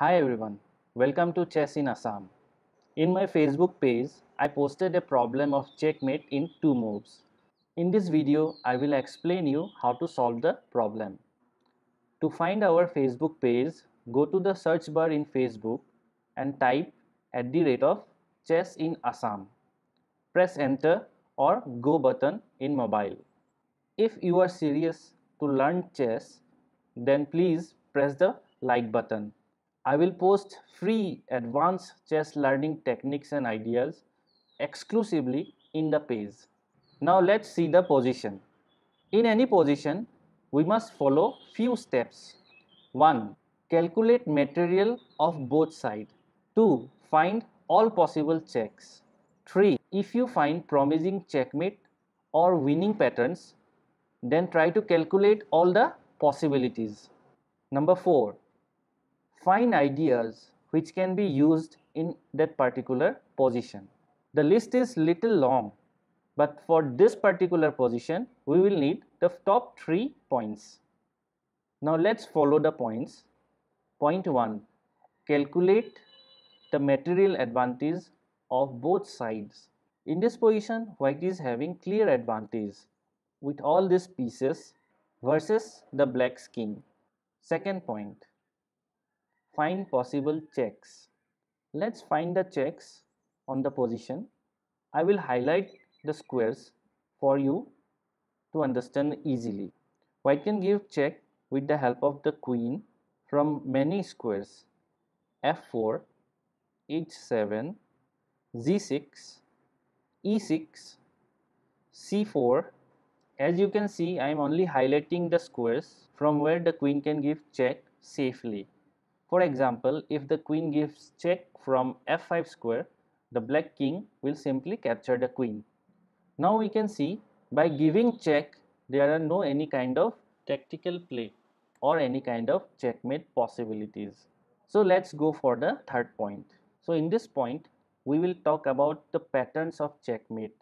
Hi everyone, welcome to Chess in Assam. In my Facebook page, I posted a problem of checkmate in two moves. In this video, I will explain you how to solve the problem. To find our Facebook page, go to the search bar in Facebook and type at the rate of chess in Assam. Press enter or go button in mobile. If you are serious to learn chess, then please press the like button. I will post free advanced chess learning techniques and ideas exclusively in the page. Now let's see the position. In any position, we must follow few steps. 1. Calculate material of both sides. 2. Find all possible checks. 3. If you find promising checkmate or winning patterns, then try to calculate all the possibilities. Number 4 find ideas which can be used in that particular position. The list is little long but for this particular position we will need the top 3 points. Now let's follow the points. Point 1 Calculate the material advantage of both sides. In this position white is having clear advantage with all these pieces versus the Black king. Second point find possible checks. Let's find the checks on the position. I will highlight the squares for you to understand easily. White can give check with the help of the queen from many squares f4, h7, g6, e6, c4. As you can see, I am only highlighting the squares from where the queen can give check safely. For example, if the queen gives check from f5 square, the black king will simply capture the queen. Now we can see by giving check, there are no any kind of tactical play or any kind of checkmate possibilities. So let's go for the third point. So in this point, we will talk about the patterns of checkmate.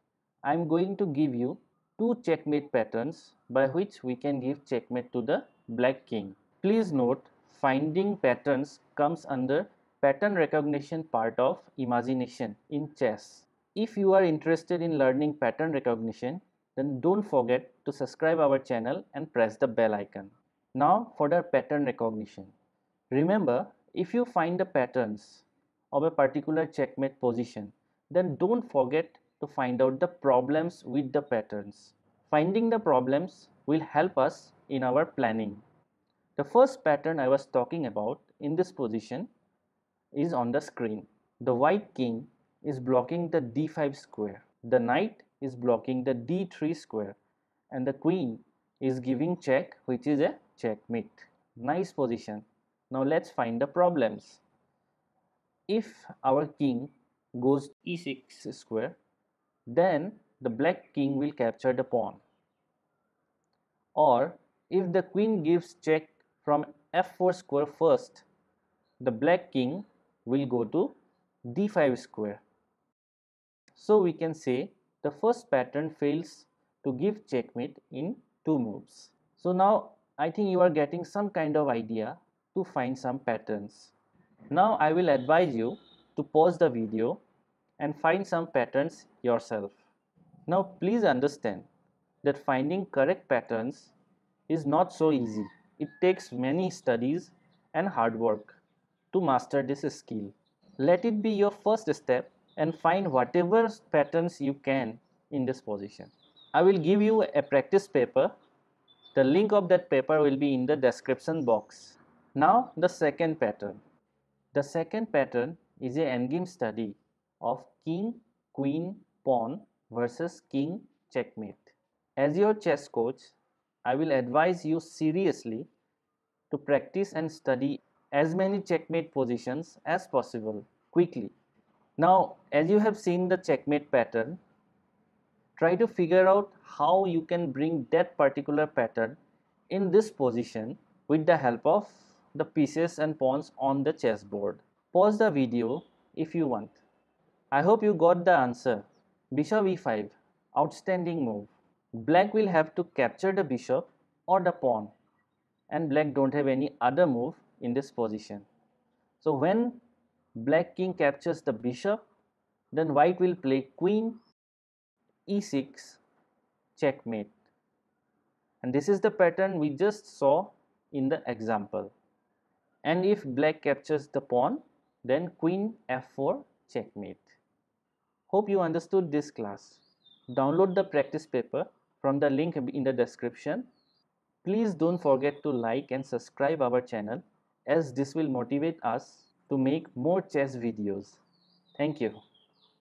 I am going to give you two checkmate patterns by which we can give checkmate to the black king. Please note finding patterns comes under pattern recognition part of imagination in chess. If you are interested in learning pattern recognition, then don't forget to subscribe our channel and press the bell icon. Now for the pattern recognition. Remember, if you find the patterns of a particular checkmate position, then don't forget to find out the problems with the patterns. Finding the problems will help us in our planning. The first pattern I was talking about in this position is on the screen. The white king is blocking the d5 square. The knight is blocking the d3 square and the queen is giving check which is a checkmate. Nice position. Now let's find the problems. If our king goes e6 square then the black king will capture the pawn or if the queen gives check from f4 square first the black king will go to d5 square so we can say the first pattern fails to give checkmate in two moves so now i think you are getting some kind of idea to find some patterns now i will advise you to pause the video and find some patterns yourself now please understand that finding correct patterns is not so easy it takes many studies and hard work to master this skill. Let it be your first step and find whatever patterns you can in this position. I will give you a practice paper. The link of that paper will be in the description box. Now the second pattern. The second pattern is a endgame study of king, queen, pawn versus king, checkmate. As your chess coach, I will advise you seriously to practice and study as many checkmate positions as possible quickly. Now, as you have seen the checkmate pattern, try to figure out how you can bring that particular pattern in this position with the help of the pieces and pawns on the chessboard. Pause the video if you want. I hope you got the answer. Bishop e5, outstanding move black will have to capture the bishop or the pawn and black don't have any other move in this position. So when black king captures the bishop then white will play queen e6 checkmate and this is the pattern we just saw in the example and if black captures the pawn then queen f4 checkmate. Hope you understood this class. Download the practice paper from the link in the description. Please don't forget to like and subscribe our channel as this will motivate us to make more chess videos. Thank you.